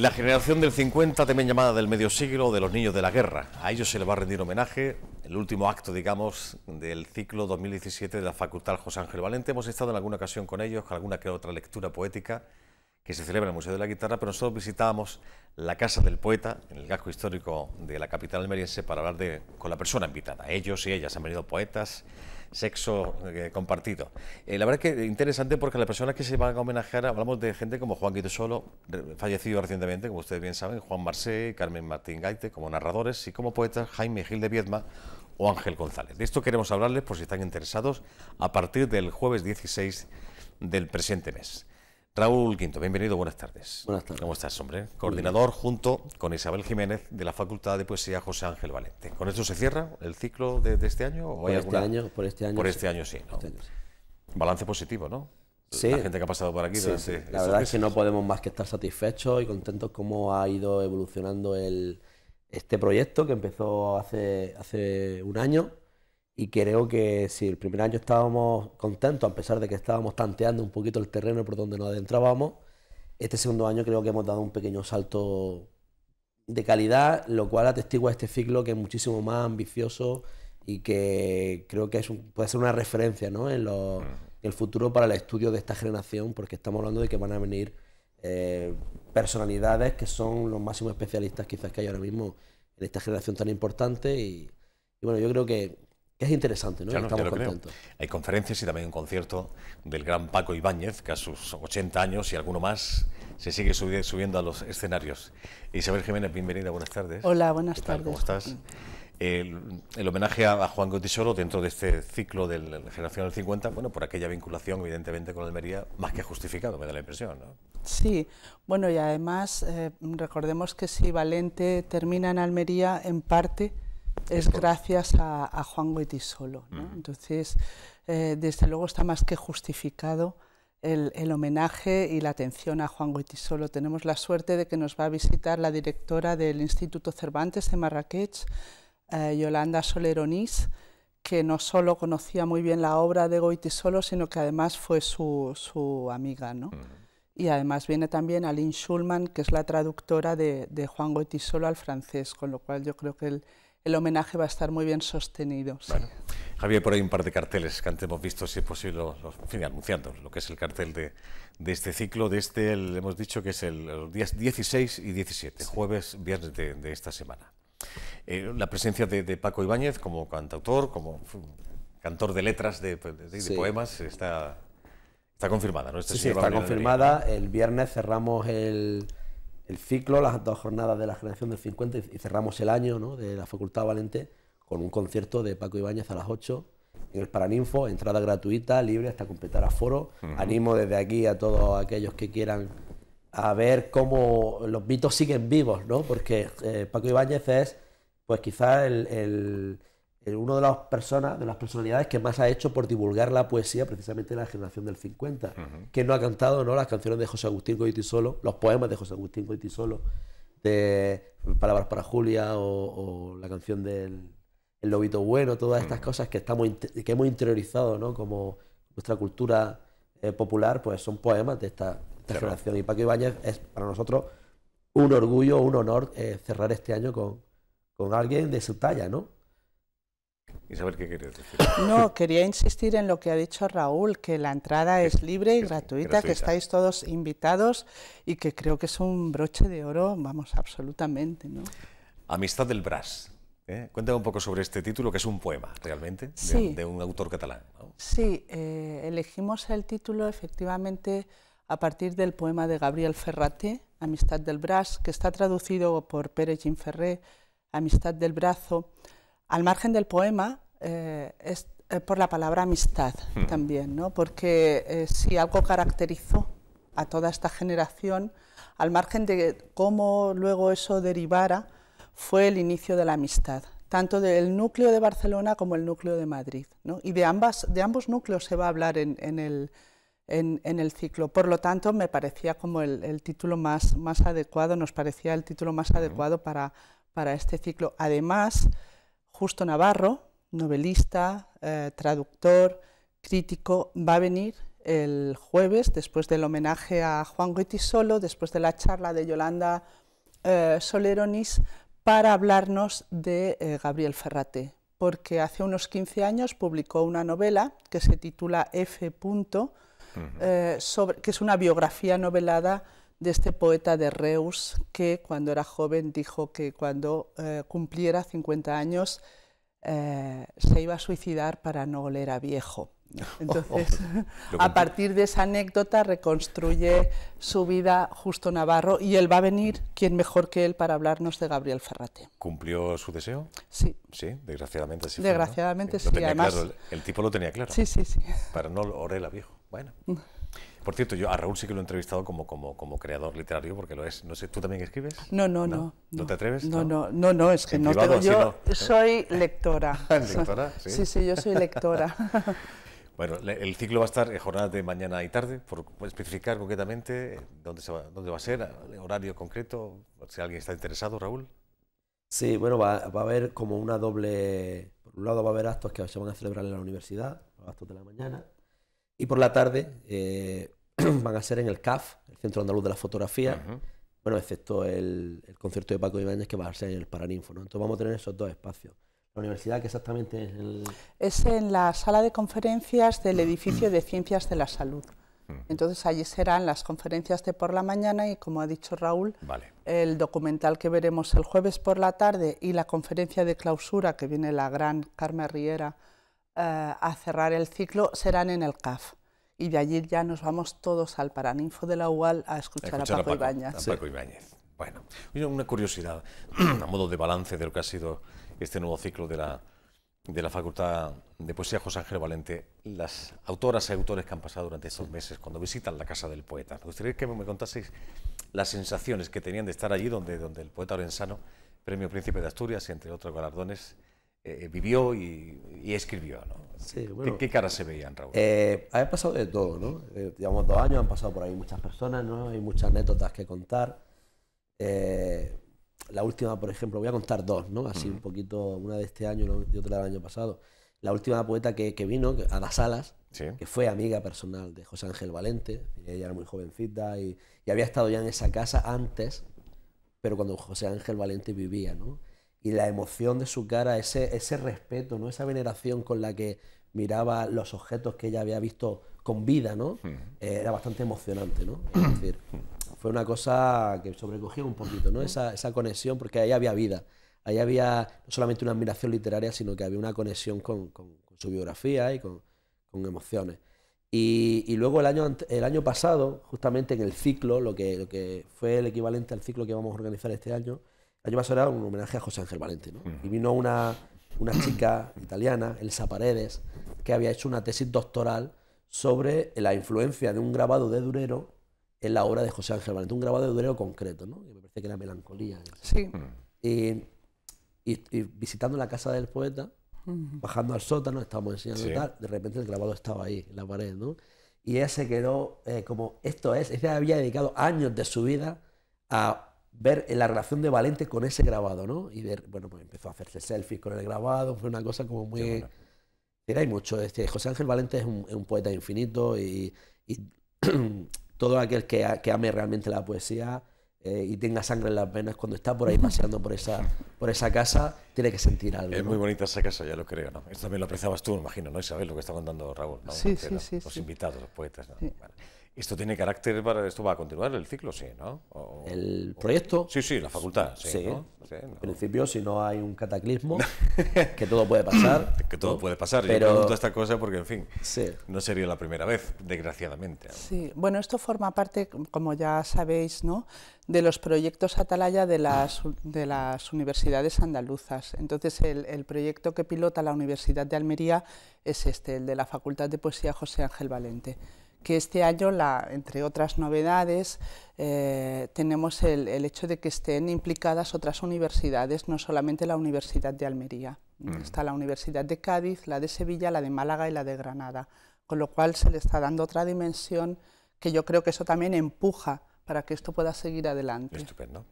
La generación del 50, también llamada del medio siglo, de los niños de la guerra. A ellos se les va a rendir homenaje, el último acto, digamos, del ciclo 2017 de la Facultad José Ángel Valente. Hemos estado en alguna ocasión con ellos, con alguna que otra lectura poética que se celebra en el Museo de la Guitarra, pero nosotros visitábamos la casa del poeta, en el casco histórico de la capital almeriense, para hablar de, con la persona invitada. Ellos y ellas han venido poetas, sexo eh, compartido. Eh, la verdad es que interesante porque las personas que se van a homenajear, hablamos de gente como Juan Guido Solo, fallecido recientemente, como ustedes bien saben, Juan Marsé, Carmen Martín Gaite, como narradores, y como poetas Jaime Gil de Viedma o Ángel González. De esto queremos hablarles por si están interesados a partir del jueves 16 del presente mes. Raúl Quinto, bienvenido, buenas tardes. Buenas tardes. ¿Cómo estás, hombre? Coordinador junto con Isabel Jiménez de la Facultad de Poesía José Ángel Valente. ¿Con esto se cierra el ciclo de, este, este año? por, este año, por este año. Por este sí. año sí. Balance positivo, ¿no? Sí. La gente que ha pasado por aquí. la verdad es que no podemos más que estar satisfechos y contentos cómo ha ido evolucionando este proyecto que empezó hace un año y creo que si el primer año estábamos contentos, a pesar de que estábamos tanteando un poquito el terreno por donde nos adentrábamos, este segundo año creo que hemos dado un pequeño salto de calidad, lo cual atestigua este ciclo que es muchísimo más ambicioso y que creo que es puede ser una referencia ¿no? en, el futuro para el estudio de esta generación, porque estamos hablando de que van a venir eh, personalidades que son los máximos especialistas quizás que hay ahora mismo en esta generación tan importante. y bueno, yo creo que es interesante, ¿no? Estamos contentos. Hay conferencias y también un concierto del gran Paco Ibáñez, que a sus 80 años y alguno más se sigue subiendo a los escenarios. Isabel Jiménez, bienvenida, buenas tardes. Hola, buenas tardes. ¿Cómo estás? El, homenaje a, Juan Juan Soro dentro de este ciclo de la generación del 50, bueno, por aquella vinculación evidentemente con Almería, más que justificado, me da la impresión, ¿no? Sí, bueno, y además eh, recordemos que si Valente termina en Almería, en parte es gracias a, Juan Goitisolo. ¿no? Entonces, eh, desde luego está más que justificado el, homenaje y la atención a Juan Goitisolo. Tenemos la suerte de que nos va a visitar la directora del Instituto Cervantes de Marrakech, eh, Yolanda Soleronis, que no solo conocía muy bien la obra de Goitisolo, sino que además fue su, amiga. ¿no? Y además viene también Aline Schulman, que es la traductora de, Juan Goitisolo al francés, con lo cual yo creo que el, el homenaje va a estar muy bien sostenido. Javier, por ahí un par de carteles que antes hemos visto, si es posible, fin, anunciando lo que es el cartel de, este ciclo, de este, hemos dicho que es el, los 16 y 17, jueves, viernes de, esta semana. Eh, la presencia de, Paco Ibáñez como cantautor, como cantor de letras, de, de poemas, está, está confirmada, ¿no? Este sí, está confirmada. El viernes cerramos el el ciclo, las dos jornadas de la generación del 50 y cerramos el año ¿no? de la Facultad Valente con un concierto de Paco Ibáñez a las 8 en el Paraninfo, entrada gratuita, libre hasta completar aforo. foro Animo desde aquí a todos aquellos que quieran a ver cómo los mitos siguen vivos, ¿no? Porque eh, Paco Ibáñez es, pues quizá el eh, una de las personas, de las personalidades que más ha hecho por divulgar la poesía precisamente de la generación del 50, que no ha cantado ¿no? las canciones de José Agustín Solo los poemas de José Agustín Solo de Palabras para Julia o, la canción del Lobito Bueno, todas estas cosas que, estamos, que hemos interiorizado como nuestra cultura eh, popular, pues son poemas de esta, generación. Y Paco Ibáñez es para nosotros un orgullo, un honor eh, cerrar este año con, con alguien de su talla, ¿no? Isabel, ¿qué querías decir? No, quería insistir en lo que ha dicho Raúl, que la entrada es libre y gratuita, que estáis todos invitados y que creo que es un broche de oro, vamos, absolutamente. ¿no? Amistad del Brás. ¿eh? Cuéntame un poco sobre este título, que es un poema, realmente, de, un autor catalán. Sí, eh, elegimos el título efectivamente a partir del poema de Gabriel Ferrate, Amistad del Brás, que está traducido por Pérez Ferré, Amistad del Brazo al margen del poema, eh, es eh, por la palabra amistad hmm. también, ¿no? porque eh, si algo caracterizó a toda esta generación, al margen de cómo luego eso derivara, fue el inicio de la amistad, tanto del núcleo de Barcelona como el núcleo de Madrid. ¿no? Y de, ambas, de ambos núcleos se va a hablar en, el, en, el ciclo. Por lo tanto, me parecía como el, título más, más adecuado, nos parecía el título más hmm. adecuado para, para este ciclo. Además, Justo Navarro, novelista, eh, traductor, crítico, va a venir el jueves, después del homenaje a Juan solo después de la charla de Yolanda eh, Soleronis, para hablarnos de eh, Gabriel Ferrate, porque hace unos 15 años publicó una novela que se titula F. que es una biografía novelada de este poeta de Reus que cuando era joven dijo que cuando eh, cumpliera 50 años eh, se iba a suicidar para no oler a viejo. Entonces, a partir de esa anécdota reconstruye su vida Justo Navarro y él va a venir, quien mejor que él, para hablarnos de Gabriel Ferrate. ¿Cumplió su deseo? Sí. Sí, desgraciadamente sí. Desgraciadamente sí, además. el tipo lo tenía claro. Sí, sí, sí. Para no oler a viejo. Bueno. Mm. Por cierto, yo a Raúl sí que lo he entrevistado como, como, creador literario, porque lo es. No sé, ¿tú también escribes? No, no, no. ¿No, te atreves? No, no, no, no es que no tengo, Yo soy lectora. ¿Lectora? Sí. sí, yo soy lectora. Bueno, el ciclo va a estar en eh, jornadas de mañana y tarde, por especificar concretamente eh, dónde, va, dónde va a ser, horario concreto, si alguien está interesado, Raúl. Sí, bueno, va, a haber como una doble... Por un lado va a haber actos que se van a celebrar en la universidad, los actos de la mañana, y por la tarde eh, van a ser en el CAF, el Centro Andaluz de la Fotografía. Bueno, excepto el, concierto de Paco Ibáñez que va a ser en el Paraninfo, Entonces vamos a tener esos dos espacios. La universidad, que exactamente es el... Es en la sala de conferencias del edificio de Ciencias de la Salud. Entonces allí serán las conferencias de por la mañana y, como ha dicho Raúl, el documental que veremos el jueves por la tarde y la conferencia de clausura, que viene la gran Carmen Riera eh, a cerrar el ciclo, serán en el CAF y de allí ya nos vamos todos al Paraninfo de la UAL a escuchar, a, Paco, Ibáñez. Paco Ibáñez. Bueno, una curiosidad, a modo de balance de lo que ha sido este nuevo ciclo de la, de la Facultad de Poesía José Ángel Valente, las autoras y autores que han pasado durante estos meses cuando visitan la casa del poeta. Me gustaría que me contaseis las sensaciones que tenían de estar allí donde, donde el poeta orensano, premio Príncipe de Asturias, y entre otros galardones, eh, vivió y, escribió, ¿no? Sí, ¿Qué, cara se veían, Raúl? Eh, ha pasado de todo, ¿no? Eh, llevamos dos años, han pasado por ahí muchas personas, ¿no? Hay muchas anécdotas que contar. Eh, la última, por ejemplo, voy a contar dos, ¿no? Así un poquito, una de este año y otra del año pasado. La última poeta que, que vino, las Salas, que fue amiga personal de José Ángel Valente, ella era muy jovencita y, y había estado ya en esa casa antes, pero cuando José Ángel Valente vivía, ¿no? y la emoción de su cara, ese, ese respeto, ¿no? esa veneración con la que miraba los objetos que ella había visto con vida, ¿no? Hmm. Eh, era bastante emocionante, ¿no? Es hmm. decir, fue una cosa que sobrecogió un poquito, ¿no? Esa, esa conexión, porque ahí había vida. Ahí había no solamente una admiración literaria, sino que había una conexión con, con, con su biografía y con, con emociones. Y, y, luego el año, el año pasado, justamente en el ciclo, lo que, lo que fue el equivalente al ciclo que vamos a organizar este año, año pasado era un homenaje a José Ángel Valente, ¿no? Y vino una, una chica italiana, Elsa Paredes, que había hecho una tesis doctoral sobre la influencia de un grabado de Durero en la obra de José Ángel Valente, un grabado de Durero concreto, ¿no? Que me parece que era Melancolía. Sí. Y, y, visitando la casa del poeta, bajando al sótano, estábamos enseñando y tal, de repente el grabado estaba ahí, en la pared, ¿no? Y ella se quedó eh, como, esto es, ella había dedicado años de su vida a ver la relación de Valente con ese grabado, ¿no? Y ver, bueno, pues empezó a hacerse selfies con el grabado, fue una cosa como muy... Bueno. hay mucho, este, José Ángel Valente es un, poeta infinito y, todo aquel que, ame realmente la poesía eh, y tenga sangre en las venas, cuando está por ahí paseando por esa, por esa casa, tiene que sentir algo. Es muy bonita esa casa, ya lo creo, ¿no? Esto también lo apreciabas tú, me imagino, ¿no? Isabel, lo que está contando Raúl, Sí, sí, sí, Los invitados, los poetas, ¿no? Esto tiene carácter para esto va a continuar el ciclo, sí, ¿no? el proyecto. sí, sí, la facultad, sí. En principio, si no hay un cataclismo, que todo puede pasar. que todo puede pasar. Pero... Yo pregunto esta cosa porque, en fin, no sería la primera vez, desgraciadamente. Sí, bueno, esto forma parte, como ya sabéis, ¿no? de los proyectos Atalaya de las, de las universidades andaluzas. Entonces, el, el, proyecto que pilota la Universidad de Almería es este, el de la Facultad de Poesía José Ángel Valente que este año, la, entre otras novedades, eh, tenemos el, hecho de que estén implicadas otras universidades, no solamente la Universidad de Almería. Mm. Está la Universidad de Cádiz, la de Sevilla, la de Málaga y la de Granada, con lo cual se le está dando otra dimensión que yo creo que eso también empuja para que esto pueda seguir adelante. Estupendo.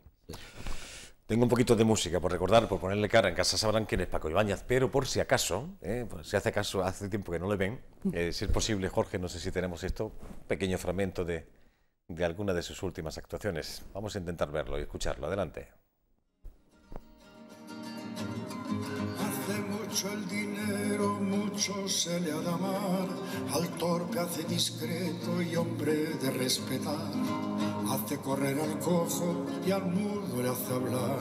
Tengo un poquito de música por recordar, por ponerle cara. En casa sabrán quién es Paco Ibáñez, pero por si acaso, eh, si hace caso, hace tiempo que no le ven, mm. eh, si es posible, Jorge, no sé si tenemos esto, pequeño fragmento de, de alguna de sus últimas actuaciones. Vamos a intentar verlo y escucharlo. Adelante. mucho el dinero, mucho se le ha de amar, al torpe hace discreto y hombre de respetar. Hace correr al cojo y al mudo le hace hablar,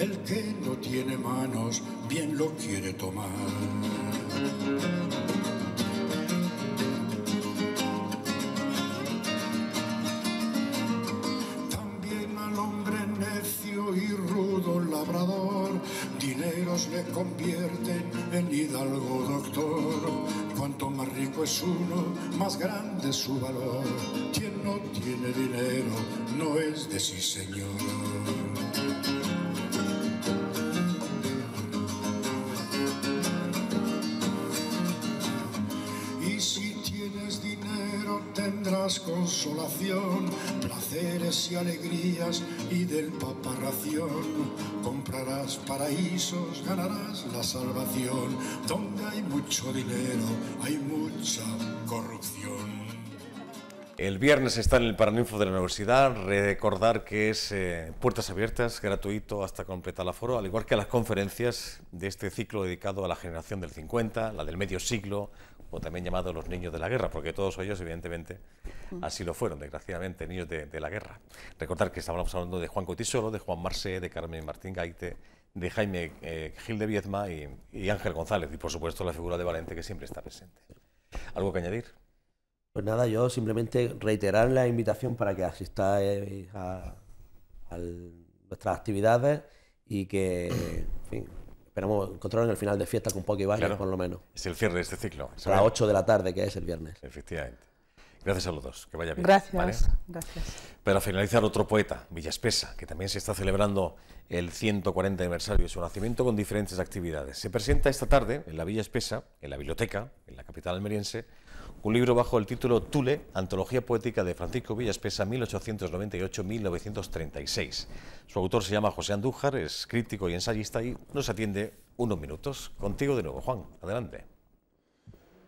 el que no tiene manos bien lo quiere tomar. También al hombre necio y rudo labrador, dineros le conviene es uno, más grande su valor. Quien no tiene dinero no es de sí señor. más consolación, placeres y alegrías y del paparración. Comprarás paraísos, ganarás la salvación. Donde hay mucho dinero, hay mucha corrupción. El viernes está en el Paraninfo de la Universidad. Recordar que es eh, puertas abiertas, gratuito hasta completar el aforo, al igual que las conferencias de este ciclo dedicado a la generación del 50, la del medio siglo, o también llamados los niños de la guerra, porque todos ellos, evidentemente, así lo fueron, desgraciadamente, niños de, la guerra. Recordar que estábamos hablando de Juan Cotisolo, de Juan Marse, de Carmen Martín Gaite, de Jaime eh, Gil de Viezma y, Ángel González, y por supuesto la figura de Valente que siempre está presente. ¿Algo que añadir? Pues nada, yo simplemente reiterar la invitación para que asistáis a, a nuestras actividades y que, en esperamos encontrarlo en el final de fiesta con poquito y claro. por lo menos. Es el cierre de este ciclo. A las 8 de la tarde, que es el viernes. Efectivamente. Gracias a los dos, que vaya bien. Gracias, gracias. Para finalizar, otro poeta, Villaspesa, que también se está celebrando el 140 aniversario de su nacimiento con diferentes actividades. Se presenta esta tarde en la Villa Espesa, en la biblioteca, en la capital almeriense, un libro bajo el título Tule, Antología Poética de Francisco Villaspesa 1898-1936. Su autor se llama José Andújar, es crítico y ensayista y nos atiende unos minutos. Contigo de nuevo, Juan, adelante.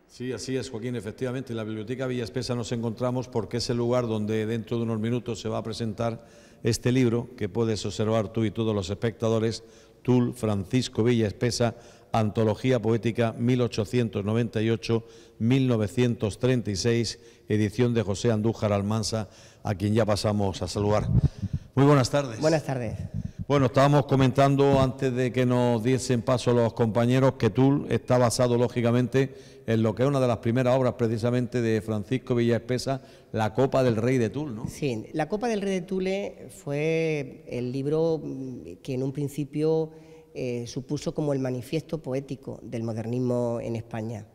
Sí, así es, Joaquín. Efectivamente, en la Biblioteca Villa Espesa nos encontramos porque es el lugar donde dentro de unos minutos se va a presentar este libro que puedes observar tú y todos los espectadores, Tul Francisco Villa Espesa, Antología Poética 1898-1936, edición de José Andújar Almansa, a quien ya pasamos a saludar. Muy buenas tardes. Buenas tardes. Bueno, estábamos comentando antes de que nos diesen paso los compañeros que Tul está basado lógicamente en lo que es una de las primeras obras precisamente de Francisco Villaespesa, La Copa del Rey de Tul, ¿no? Sí, La Copa del Rey de Tule fue el libro que en un principio eh, supuso como el manifiesto poético del modernismo en España.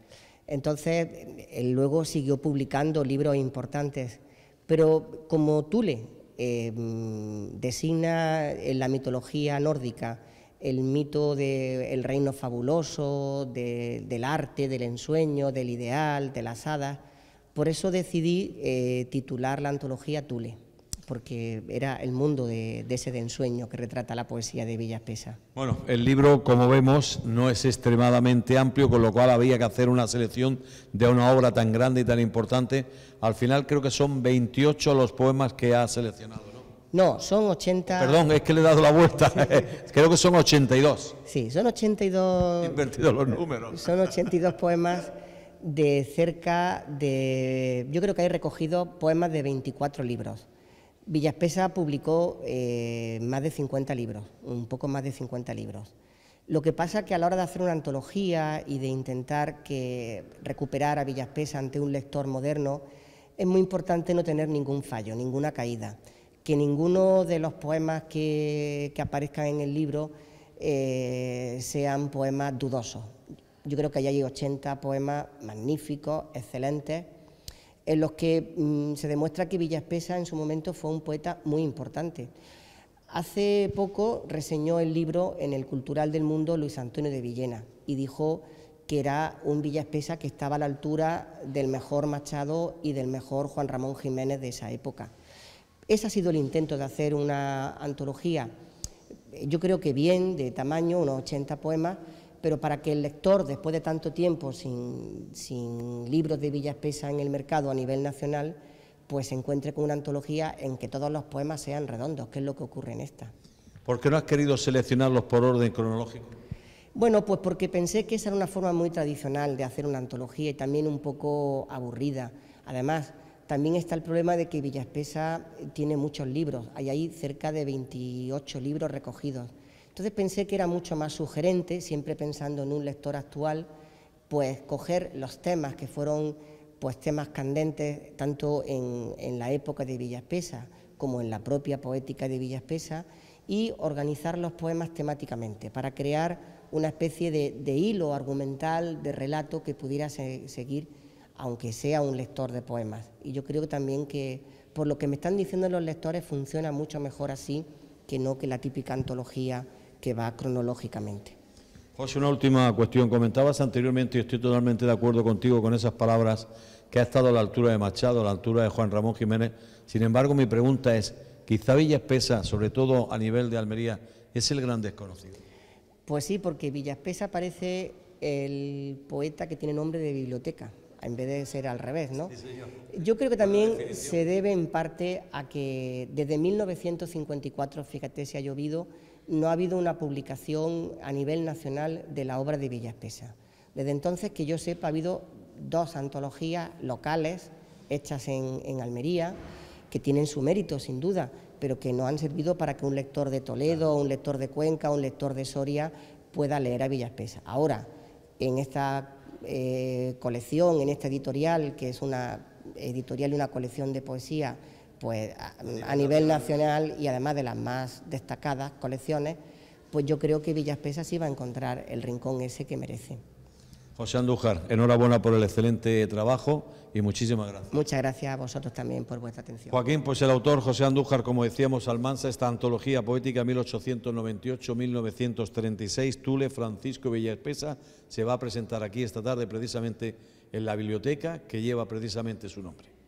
Entonces, luego siguió publicando libros importantes, pero como Tule eh, designa en la mitología nórdica el mito del reino fabuloso, del arte, del ensueño, del ideal, de las hadas, por eso decidí eh, titular la antología Tule porque era el mundo de, ese de ensueño que retrata la poesía de Villas Bueno, el libro, como vemos, no es extremadamente amplio, con lo cual había que hacer una selección de una obra tan grande y tan importante. Al final creo que son 28 los poemas que ha seleccionado. No, son 80. Perdón, es que le he dado la vuelta. Creo que son 82. Sí, son 82. He invertido los números. Son 82 poemas de cerca de. Yo creo que hay recogido poemas de 24 libros. Villaspesa publicó eh, más de 50 libros, un poco más de 50 libros. Lo que pasa que a la hora de hacer una antología y de intentar que recuperar a Villaspesa ante un lector moderno, es muy importante no tener ningún fallo, ninguna caída, que ninguno de los poemas que, aparezcan en el libro eh, sean poemas dudosos. Yo creo que hay 80 poemas magníficos, excelentes, en los que mm, se demuestra que Villaspesa en su momento fue un poeta muy importante. Hace poco reseñó el libro en el Cultural del Mundo Luis Antonio de Villena y dijo que era un Villaspesa que estaba a la altura del mejor Machado y del mejor Juan Ramón Jiménez de esa época. Ese ha sido el intento de hacer una antología, yo creo que bien, de tamaño, unos 80 poemas, pero para que el lector, después de tanto tiempo sin, libros de Villa Espesa en el mercado a nivel nacional, pues se encuentre con una antología en que todos los poemas sean redondos, que es lo que ocurre en esta. ¿Por qué no has querido seleccionarlos por orden cronológico? Bueno, pues porque pensé que esa era una forma muy tradicional de hacer una antología y también un poco aburrida. Además, también está el problema de que Villaspesa tiene muchos libros, hay ahí cerca de 28 libros recogidos. Entonces pensé que era mucho más sugerente, siempre pensando en un lector actual, pues coger los temas que fueron pues temas candentes tanto en, la época de Villaspesa como en la propia poética de Villaspesa y organizar los poemas temáticamente para crear una especie de, hilo argumental, de relato que pudiera seguir, aunque sea un lector de poemas. Y yo creo también que, por lo que me están diciendo los lectores, funciona mucho mejor así que no que la típica antología que va cronológicamente. José, una última cuestión. Comentabas anteriormente, y estoy totalmente de acuerdo contigo con esas palabras, que ha estado a la altura de Machado, a la altura de Juan Ramón Jiménez. Sin embargo, mi pregunta es, quizá Villaspesa, sobre todo a nivel de Almería, es el gran desconocido. Pues sí, porque Villaspesa parece el poeta que tiene nombre de biblioteca, en vez de ser al revés, ¿no? Yo creo que también se debe en parte a que desde 1954, fíjate, se ha llovido no ha habido una publicación a nivel nacional de la obra de Villaspesa. Desde entonces, que yo sepa, ha habido dos antologías locales hechas en, Almería, que tienen su mérito, sin duda, pero que no han servido para que un lector de Toledo, un lector de Cuenca, un lector de Soria pueda leer a Villaspesa. Ahora, en esta eh, colección, en esta editorial, que es una editorial y una colección de poesía pues a, nivel nacional y además de las más destacadas colecciones, pues yo creo que Villaspesas sí va a encontrar el rincón ese que merece. José Andújar, enhorabuena por el excelente trabajo y muchísimas gracias. Muchas gracias a vosotros también por vuestra atención. Joaquín, pues el autor José Andújar, como decíamos, Almanza, esta antología poética 1898-1936, Tule, Francisco Villaspesa, se va a presentar aquí esta tarde precisamente en la biblioteca que lleva precisamente su nombre.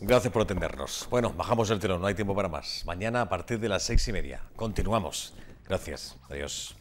Gracias por atendernos. Bueno, bajamos el telón, no hay tiempo para más. Mañana a partir de las seis y media. Continuamos. Gracias. Adiós.